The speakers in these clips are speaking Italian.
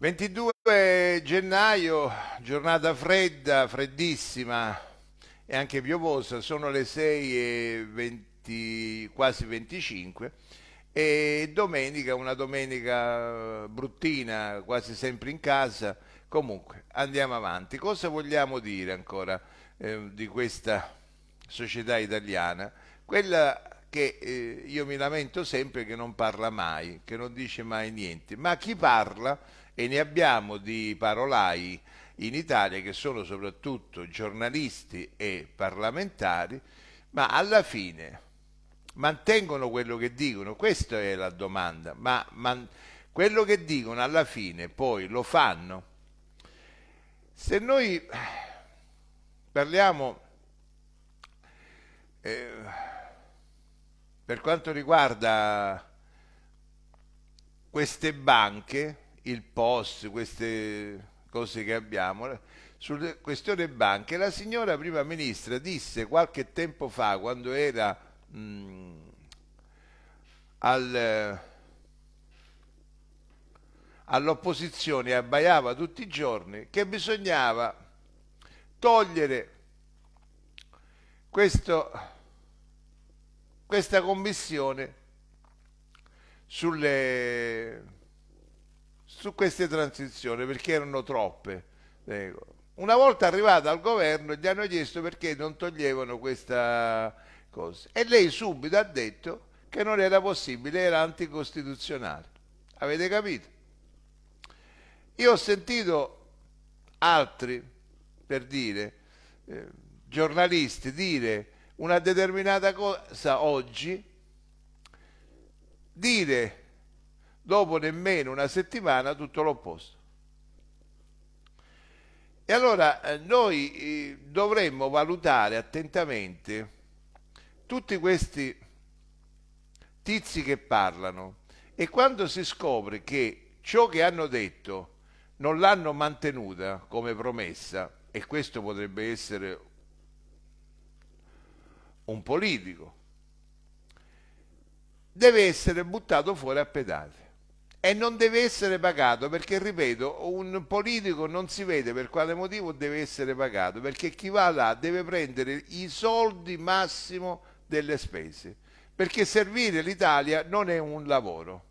22 gennaio, giornata fredda, freddissima e anche piovosa, sono le 6 6.20, quasi 25 e domenica, una domenica bruttina, quasi sempre in casa, comunque andiamo avanti. Cosa vogliamo dire ancora eh, di questa società italiana? Quella che eh, io mi lamento sempre che non parla mai, che non dice mai niente, ma chi parla e ne abbiamo di parolai in Italia che sono soprattutto giornalisti e parlamentari, ma alla fine mantengono quello che dicono, questa è la domanda, ma, ma quello che dicono alla fine poi lo fanno. Se noi parliamo eh, per quanto riguarda queste banche, il post, queste cose che abbiamo. sulle questioni banche, la signora prima ministra disse qualche tempo fa, quando era mh, mm, al, all'opposizione e abbaiava tutti i giorni, che bisognava togliere questo, questa commissione sulle su queste transizioni perché erano troppe. Ecco. Una volta arrivata al governo gli hanno chiesto perché non toglievano questa cosa e lei subito ha detto che non era possibile, era anticostituzionale. Avete capito? Io ho sentito altri, per dire, eh, giornalisti dire una determinata cosa oggi, dire dopo nemmeno una settimana tutto l'opposto. E allora eh, noi eh, dovremmo valutare attentamente tutti questi tizi che parlano e quando si scopre che ciò che hanno detto non l'hanno mantenuta come promessa, e questo potrebbe essere un politico, deve essere buttato fuori a pedate e non deve essere pagato perché, ripeto, un politico non si vede per quale motivo deve essere pagato, perché chi va là deve prendere i soldi massimo delle spese, perché servire l'Italia non è un lavoro.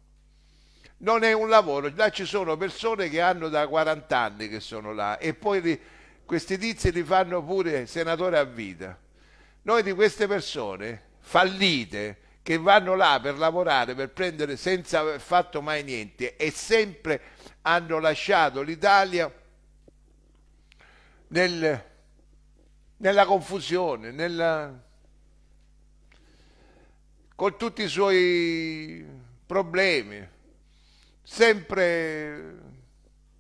Non è un lavoro, là ci sono persone che hanno da 40 anni che sono là e poi li, questi tizi li fanno pure senatore a vita. Noi di queste persone fallite, che vanno là per lavorare, per prendere senza aver fatto mai niente e sempre hanno lasciato l'Italia nel, nella confusione, nella, con tutti i suoi problemi, sempre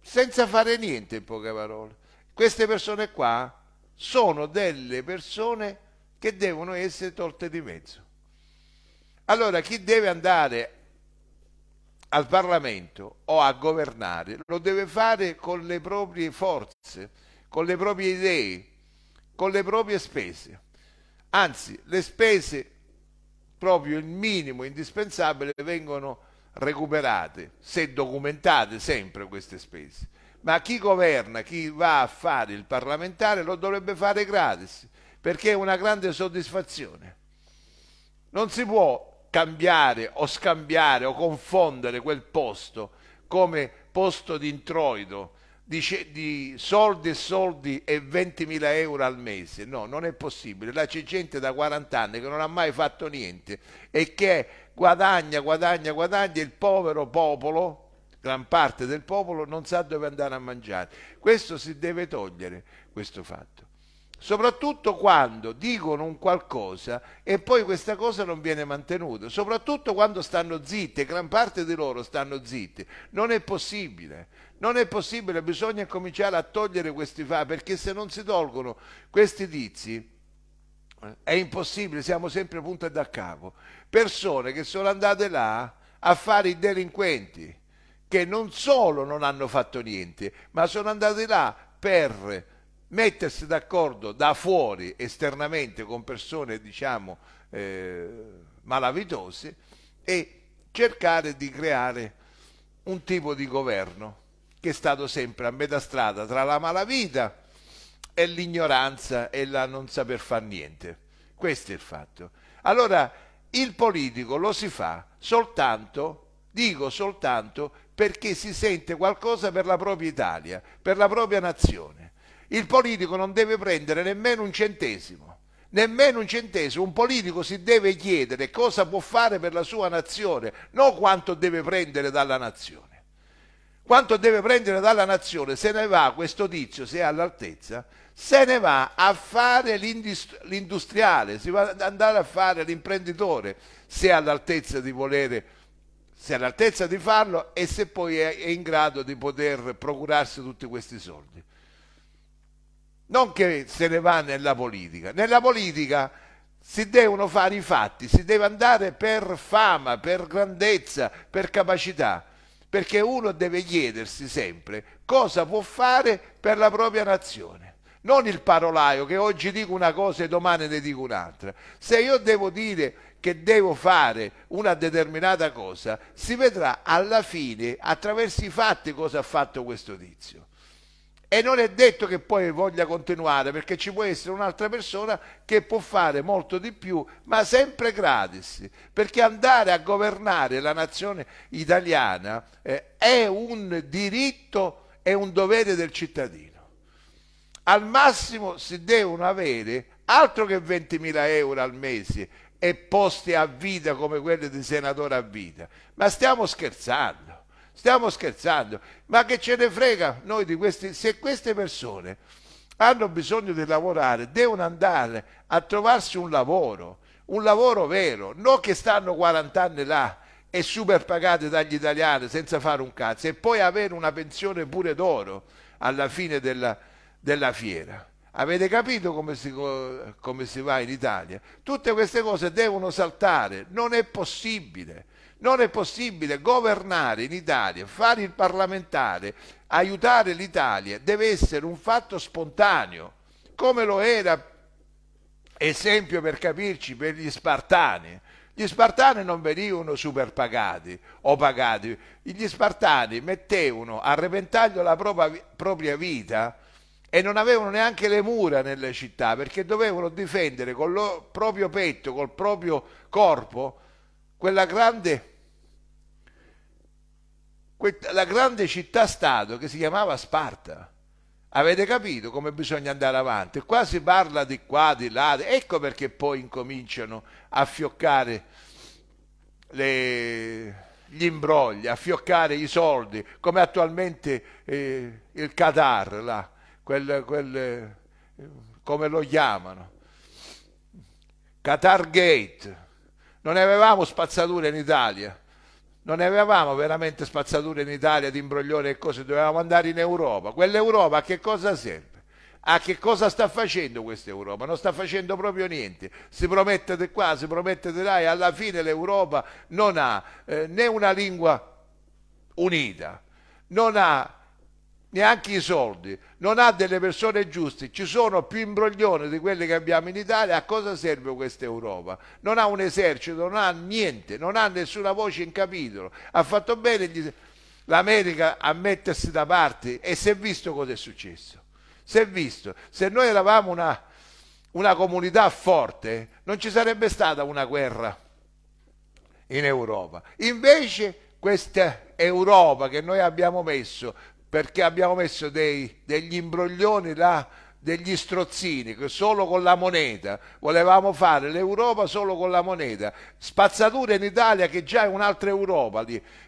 senza fare niente in poche parole. Queste persone qua sono delle persone che devono essere tolte di mezzo. Allora chi deve andare al Parlamento o a governare lo deve fare con le proprie forze, con le proprie idee, con le proprie spese. Anzi, le spese, proprio il minimo indispensabile, vengono recuperate, se documentate sempre queste spese. Ma chi governa, chi va a fare il parlamentare lo dovrebbe fare gratis, perché è una grande soddisfazione. Non si può cambiare o scambiare o confondere quel posto come posto di introito di, di soldi e soldi e 20.000 euro al mese. No, non è possibile. Là c'è gente da 40 anni che non ha mai fatto niente e che guadagna, guadagna, guadagna il povero popolo gran parte del popolo non sa dove andare a mangiare. Questo si deve togliere, questo fatto soprattutto quando dicono un qualcosa e poi questa cosa non viene mantenuta, soprattutto quando stanno zitte, gran parte di loro stanno zitte. Non è possibile, non è possibile, bisogna cominciare a togliere questi fa, perché se non si tolgono questi tizi è impossibile, siamo sempre punte da capo. Persone che sono andate là a fare i delinquenti, che non solo non hanno fatto niente, ma sono andate là per mettersi d'accordo da fuori esternamente con persone diciamo eh, malavitose e cercare di creare un tipo di governo che è stato sempre a metà strada tra la malavita e l'ignoranza e la non saper fare niente. Questo è il fatto. Allora il politico lo si fa soltanto, dico soltanto, perché si sente qualcosa per la propria Italia, per la propria nazione il politico non deve prendere nemmeno un centesimo, nemmeno un centesimo, un politico si deve chiedere cosa può fare per la sua nazione, non quanto deve prendere dalla nazione. Quanto deve prendere dalla nazione, se ne va questo tizio, se è all'altezza, se ne va a fare l'industriale, si va ad andare a fare l'imprenditore, se è all'altezza di volere se è all'altezza di farlo e se poi è in grado di poter procurarsi tutti questi soldi non che se ne va nella politica. Nella politica si devono fare i fatti, si deve andare per fama, per grandezza, per capacità, perché uno deve chiedersi sempre cosa può fare per la propria nazione. Non il parolaio che oggi dico una cosa e domani ne dico un'altra. Se io devo dire che devo fare una determinata cosa, si vedrà alla fine attraverso i fatti cosa ha fatto questo tizio e non è detto che poi voglia continuare perché ci può essere un'altra persona che può fare molto di più ma sempre gratis perché andare a governare la nazione italiana eh, è un diritto e un dovere del cittadino al massimo si devono avere altro che 20.000 euro al mese e posti a vita come quelli di senatore a vita ma stiamo scherzando Stiamo scherzando, ma che ce ne frega noi di questi, se queste persone hanno bisogno di lavorare, devono andare a trovarsi un lavoro, un lavoro vero, non che stanno 40 anni là e super pagate dagli italiani senza fare un cazzo e poi avere una pensione pure d'oro alla fine della, della fiera. Avete capito come si, come si va in Italia? Tutte queste cose devono saltare, non è possibile. Non è possibile governare in Italia, fare il parlamentare, aiutare l'Italia, deve essere un fatto spontaneo, come lo era, esempio per capirci, per gli spartani. Gli spartani non venivano superpagati o pagati, gli spartani mettevano a repentaglio la propria, propria vita e non avevano neanche le mura nelle città perché dovevano difendere col proprio petto, col proprio corpo quella grande, la grande città-stato che si chiamava Sparta. Avete capito come bisogna andare avanti? Qua si parla di qua, di là, ecco perché poi incominciano a fioccare le, gli imbrogli, a fioccare i soldi, come attualmente eh, il Qatar, là, quel, quel, eh, come lo chiamano, Qatar Gate non avevamo spazzatura in Italia, non avevamo veramente spazzatura in Italia di imbroglione e cose, dovevamo andare in Europa. Quell'Europa a che cosa serve? A che cosa sta facendo questa Europa? Non sta facendo proprio niente. Si promette di qua, si promette di là e alla fine l'Europa non ha eh, né una lingua unita, non ha neanche i soldi, non ha delle persone giuste, ci sono più imbroglioni di quelli che abbiamo in Italia, a cosa serve questa Europa? Non ha un esercito, non ha niente, non ha nessuna voce in capitolo, ha fatto bene gli... l'America a mettersi da parte e si è visto cosa è successo, si è visto, se noi eravamo una, una comunità forte non ci sarebbe stata una guerra in Europa, invece questa Europa che noi abbiamo messo perché abbiamo messo dei, degli imbroglioni là, degli strozzini, solo con la moneta, volevamo fare l'Europa solo con la moneta, spazzatura in Italia che già è un'altra Europa,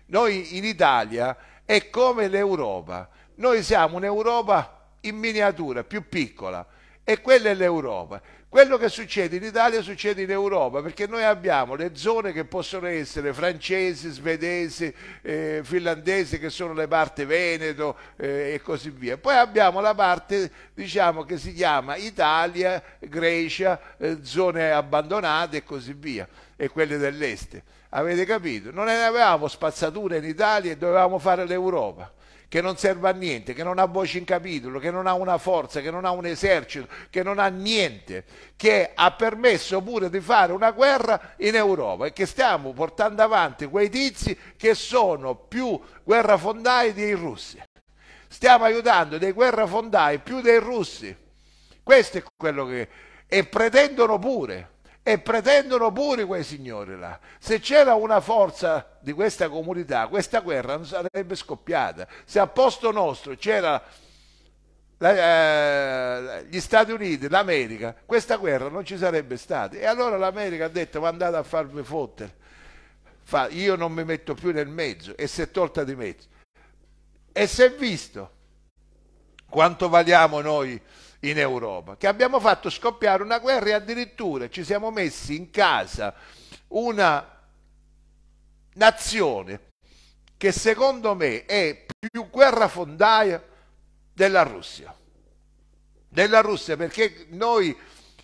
noi in Italia è come l'Europa, noi siamo un'Europa in miniatura, più piccola, e quella è l'Europa. Quello che succede in Italia succede in Europa perché noi abbiamo le zone che possono essere francesi, svedesi, eh, finlandesi che sono le parti Veneto eh, e così via. Poi abbiamo la parte diciamo, che si chiama Italia, Grecia, eh, zone abbandonate e così via e quelle dell'est. Avete capito? Non avevamo spazzatura in Italia e dovevamo fare l'Europa che non serve a niente, che non ha voce in capitolo, che non ha una forza, che non ha un esercito, che non ha niente, che ha permesso pure di fare una guerra in Europa e che stiamo portando avanti quei tizi che sono più guerrafondai dei russi. Stiamo aiutando dei guerrafondai più dei russi. Questo è quello che... e pretendono pure e pretendono pure quei signori là. Se c'era una forza di questa comunità, questa guerra non sarebbe scoppiata. Se a posto nostro c'era la, eh, gli Stati Uniti, l'America, questa guerra non ci sarebbe stata. E allora l'America ha detto: Ma andate a farmi fottere. Fa, io non mi metto più nel mezzo e si è tolta di mezzo. E si è visto quanto valiamo noi in Europa, che abbiamo fatto scoppiare una guerra e addirittura ci siamo messi in casa una nazione che secondo me è più guerrafondaia della Russia. Della Russia perché noi,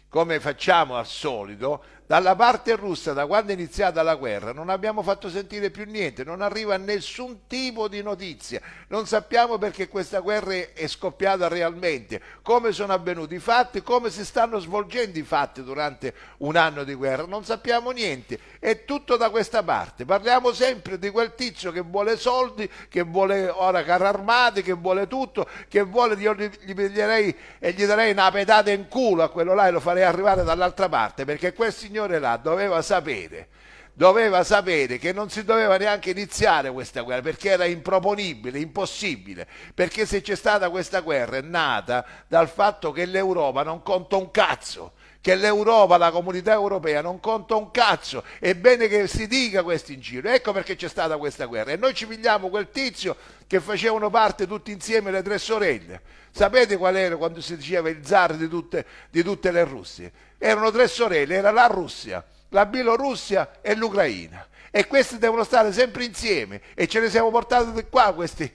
come facciamo al solito, dalla parte russa, da quando è iniziata la guerra, non abbiamo fatto sentire più niente, non arriva nessun tipo di notizia, non sappiamo perché questa guerra è scoppiata realmente, come sono avvenuti i fatti, come si stanno svolgendo i fatti durante un anno di guerra, non sappiamo niente, è tutto da questa parte. Parliamo sempre di quel tizio che vuole soldi, che vuole ora carri armati, che vuole tutto, che vuole, io gli piglierei e gli darei una pedata in culo a quello là e lo farei arrivare dall'altra parte, perché questi signore là doveva sapere doveva sapere che non si doveva neanche iniziare questa guerra perché era improponibile, impossibile, perché se c'è stata questa guerra è nata dal fatto che l'Europa non conta un cazzo, che l'Europa, la comunità europea non conta un cazzo, è bene che si dica questo in giro, ecco perché c'è stata questa guerra e noi ci pigliamo quel tizio che facevano parte tutti insieme le tre sorelle, sapete qual era quando si diceva il zar di tutte, di tutte le Russie? Erano tre sorelle, era la Russia, la Bielorussia e l'Ucraina e questi devono stare sempre insieme e ce ne siamo portati qua questi,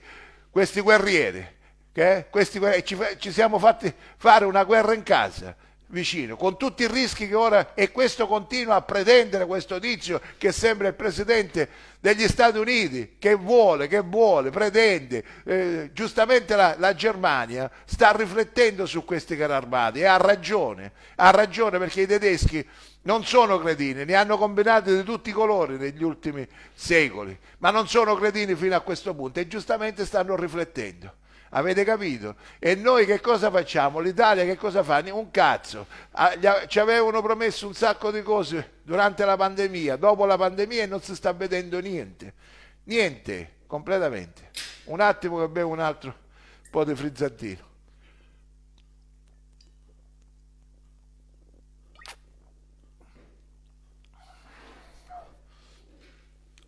questi guerrieri, che, eh, questi, ci, ci siamo fatti fare una guerra in casa vicino, con tutti i rischi che ora, e questo continua a pretendere questo tizio che sembra il presidente degli Stati Uniti, che vuole, che vuole, pretende, eh, giustamente la, la, Germania sta riflettendo su questi carri armati e ha ragione, ha ragione perché i tedeschi non sono cretini, ne hanno combinati di tutti i colori negli ultimi secoli, ma non sono cretini fino a questo punto e giustamente stanno riflettendo. Avete capito? E noi che cosa facciamo? L'Italia che cosa fa? Un cazzo. Ah, ci avevano promesso un sacco di cose durante la pandemia, dopo la pandemia e non si sta vedendo niente. Niente, completamente. Un attimo che bevo un altro po' di frizzantino.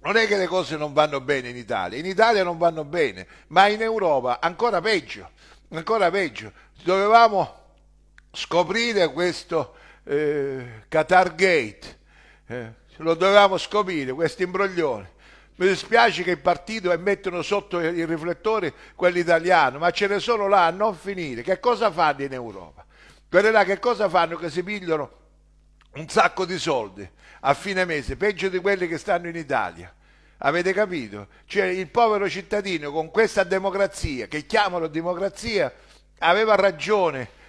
non è che le cose non vanno bene in Italia, in Italia non vanno bene, ma in Europa ancora peggio, ancora peggio. Dovevamo scoprire questo eh, Qatar Gate, eh, lo dovevamo scoprire, questo imbroglione. Mi dispiace che il partito mettono sotto il riflettore quell'italiano, ma ce ne sono là a non finire. Che cosa fanno in Europa? Quelle là che cosa fanno che si pigliano un sacco di soldi a fine mese, peggio di quelli che stanno in Italia. Avete capito? Cioè il povero cittadino con questa democrazia, che chiamano democrazia, aveva ragione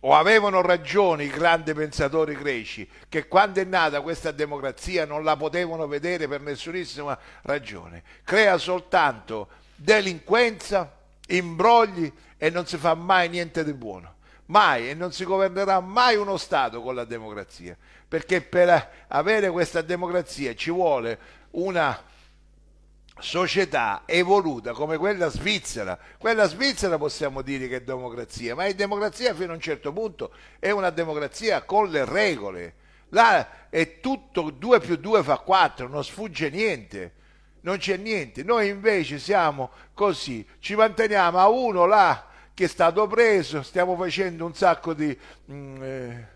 o avevano ragione i grandi pensatori greci che quando è nata questa democrazia non la potevano vedere per nessunissima ragione. Crea soltanto delinquenza, imbrogli e non si fa mai niente di buono mai e non si governerà mai uno Stato con la democrazia, perché per avere questa democrazia ci vuole una società evoluta come quella svizzera. Quella svizzera possiamo dire che è democrazia, ma è democrazia fino a un certo punto, è una democrazia con le regole. Là è tutto 2 più 2 fa 4, non sfugge niente non c'è niente. Noi invece siamo così, ci manteniamo a uno là che è stato preso, stiamo facendo un sacco di, mh, mm, eh,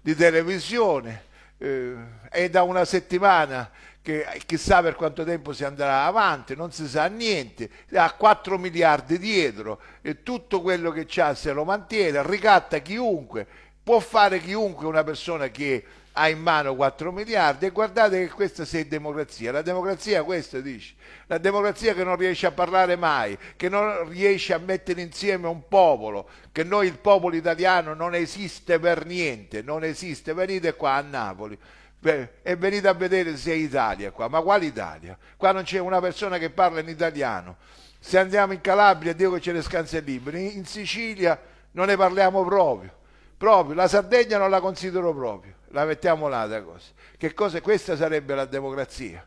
di televisione, eh, è da una settimana che chissà per quanto tempo si andrà avanti, non si sa niente, ha 4 miliardi dietro e tutto quello che ha se lo mantiene, ricatta chiunque, può fare chiunque una persona che ha in mano 4 miliardi e guardate che questa sia democrazia. La democrazia questo dice, la democrazia che non riesce a parlare mai, che non riesce a mettere insieme un popolo, che noi il popolo italiano non esiste per niente, non esiste. Venite qua a Napoli e venite a vedere se è Italia qua, ma quale Italia? Qua non c'è una persona che parla in italiano. Se andiamo in Calabria, Dio che ce ne scansa libri, in Sicilia non ne parliamo proprio, proprio, la Sardegna non la considero proprio la mettiamo là da cosa. Che cosa questa sarebbe la democrazia?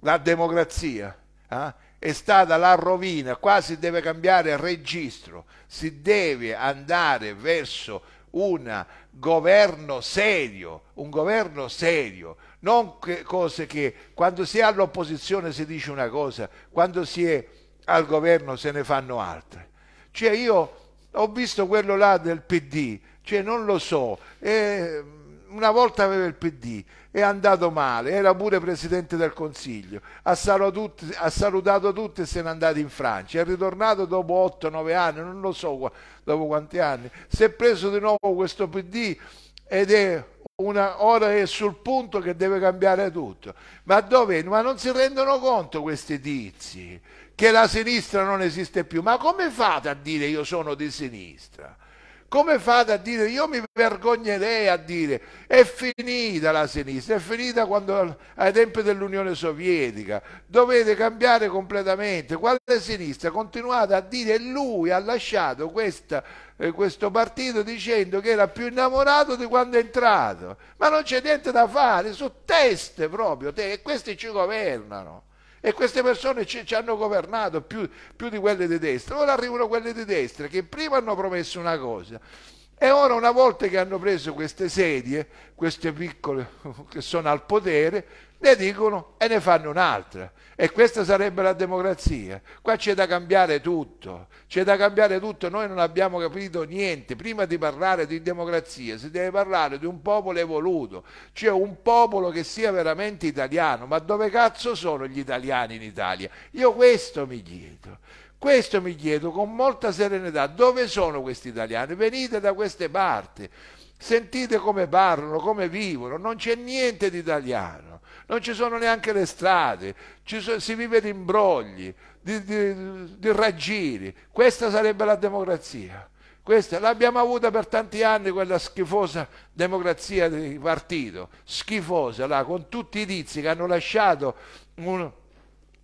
La democrazia eh? è stata la rovina, qua si deve cambiare registro, si deve andare verso un governo serio, un governo serio, non che cose che quando si è all'opposizione si dice una cosa, quando si è al governo se ne fanno altre. Cioè io ho visto quello là del PD, cioè non lo so. Eh, una volta aveva il PD, è andato male, era pure presidente del Consiglio, ha salutato, ha salutato tutti e se n'è andato in Francia, è ritornato dopo 8-9 anni, non lo so dopo quanti anni, si è preso di nuovo questo PD ed è una, ora è sul punto che deve cambiare tutto. Ma dove? Ma non si rendono conto questi tizi che la sinistra non esiste più. Ma come fate a dire io sono di sinistra? Come fate a dire? Io mi vergognerei a dire è finita la sinistra, è finita quando, ai tempi dell'Unione Sovietica. Dovete cambiare completamente. Quale sinistra? Continuate a dire lui ha lasciato questa, eh, questo partito dicendo che era più innamorato di quando è entrato. Ma non c'è niente da fare, sono teste proprio, te, e questi ci governano e queste persone ci, ci hanno governato più, più, di quelle di destra. Ora arrivano quelle di destra che prima hanno promesso una cosa e ora una volta che hanno preso queste sedie, queste piccole che sono al potere, ne dicono e ne fanno un'altra. E questa sarebbe la democrazia. Qua c'è da cambiare tutto, c'è da cambiare tutto, noi non abbiamo capito niente. Prima di parlare di democrazia si deve parlare di un popolo evoluto, cioè un popolo che sia veramente italiano. Ma dove cazzo sono gli italiani in Italia? Io questo mi chiedo. Questo mi chiedo con molta serenità, dove sono questi italiani? Venite da queste parti, sentite come parlano, come vivono, non c'è niente di italiano non ci sono neanche le strade, so, si vive di imbrogli, di, di, di raggiri, questa sarebbe la democrazia. Questa l'abbiamo avuta per tanti anni quella schifosa democrazia di partito, schifosa, là, con tutti i tizi che hanno lasciato un,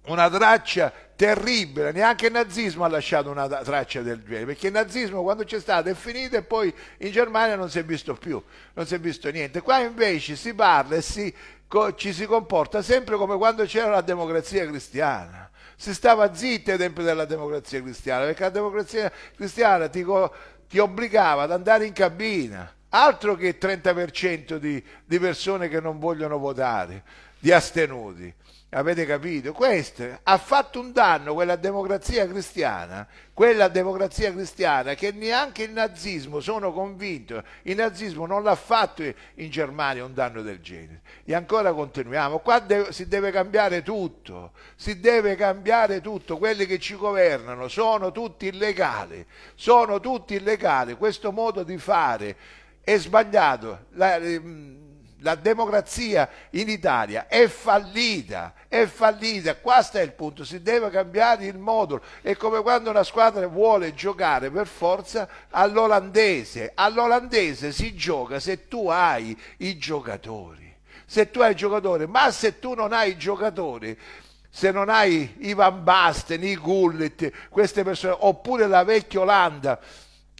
una traccia terribile, neanche il nazismo ha lasciato una traccia del genere, perché il nazismo quando c'è stato è finito e poi in Germania non si è visto più, non si è visto niente. Qua invece si parla e si, ci si comporta sempre come quando c'era la democrazia cristiana. Si stava zitti ai tempi della democrazia cristiana, perché la democrazia cristiana ti, ti obbligava ad andare in cabina, altro che il 30% di, di persone che non vogliono votare, di astenuti. Avete capito? Questo ha fatto un danno quella democrazia cristiana, quella democrazia cristiana che neanche il nazismo, sono convinto, il nazismo non l'ha fatto in Germania un danno del genere. E ancora continuiamo, qua de si deve cambiare tutto, si deve cambiare tutto, quelli che ci governano sono tutti illegali, sono tutti illegali, questo modo di fare è sbagliato. La, ehm, la democrazia in Italia è fallita, è fallita, questo è il punto, si deve cambiare il modulo, è come quando una squadra vuole giocare per forza all'olandese, all'olandese si gioca se tu hai i giocatori, se tu hai i giocatori, ma se tu non hai i giocatori se non hai i Van Basten, i Gullit, queste persone, oppure la vecchia Olanda,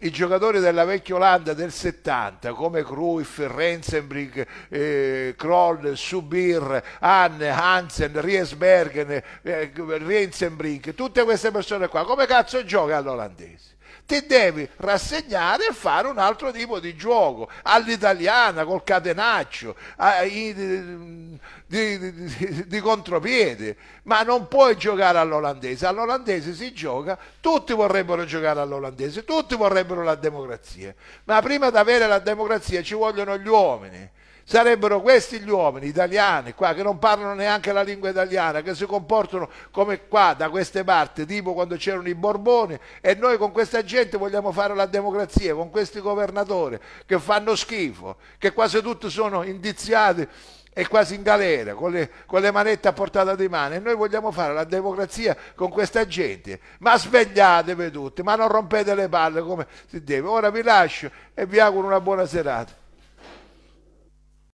i giocatori della vecchia Olanda del 70 come Cruyff, Rensenbrink, eh, Kroll, Subir, Anne, Hansen, Riesbergen, eh, Rensenbrink, tutte queste persone qua, come cazzo gioca all'olandese? ti devi rassegnare e fare un altro tipo di gioco, all'italiana, col catenaccio, ai, di, di, di, di, contropiede, ma non puoi giocare all'olandese, all'olandese si gioca, tutti vorrebbero giocare all'olandese, tutti vorrebbero la democrazia, ma prima di avere la democrazia ci vogliono gli uomini Sarebbero questi gli uomini italiani qua che non parlano neanche la lingua italiana, che si comportano come qua da queste parti, tipo quando c'erano i Borboni e noi con questa gente vogliamo fare la democrazia, con questi governatori che fanno schifo, che quasi tutti sono indiziati e quasi in galera, con le, con le, manette a portata di mano. E noi vogliamo fare la democrazia con questa gente. Ma svegliatevi tutti, ma non rompete le palle come si deve. Ora vi lascio e vi auguro una buona serata.